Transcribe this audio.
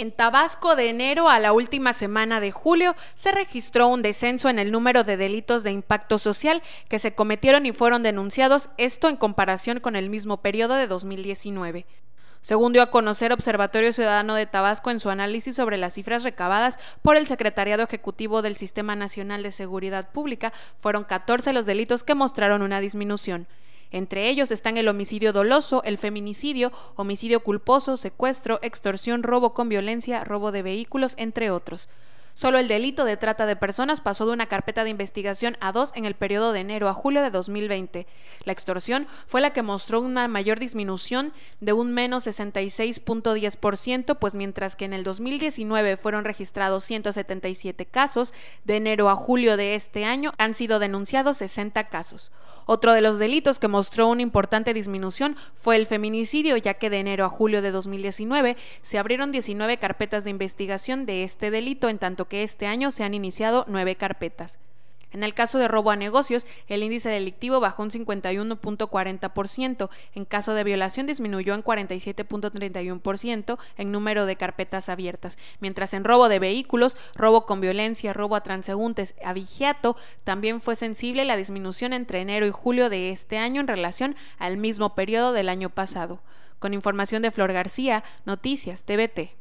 En Tabasco, de enero a la última semana de julio, se registró un descenso en el número de delitos de impacto social que se cometieron y fueron denunciados, esto en comparación con el mismo periodo de 2019. Según dio a conocer Observatorio Ciudadano de Tabasco en su análisis sobre las cifras recabadas por el Secretariado Ejecutivo del Sistema Nacional de Seguridad Pública, fueron 14 los delitos que mostraron una disminución. Entre ellos están el homicidio doloso, el feminicidio, homicidio culposo, secuestro, extorsión, robo con violencia, robo de vehículos, entre otros. Solo el delito de trata de personas pasó de una carpeta de investigación a dos en el periodo de enero a julio de 2020. La extorsión fue la que mostró una mayor disminución de un menos 66.10%, pues mientras que en el 2019 fueron registrados 177 casos, de enero a julio de este año han sido denunciados 60 casos. Otro de los delitos que mostró una importante disminución fue el feminicidio, ya que de enero a julio de 2019 se abrieron 19 carpetas de investigación de este delito, en tanto que este año se han iniciado nueve carpetas. En el caso de robo a negocios, el índice delictivo bajó un 51.40%, en caso de violación disminuyó en 47.31% en número de carpetas abiertas, mientras en robo de vehículos, robo con violencia, robo a transeúntes, a vigiato, también fue sensible la disminución entre enero y julio de este año en relación al mismo periodo del año pasado. Con información de Flor García, Noticias TVT.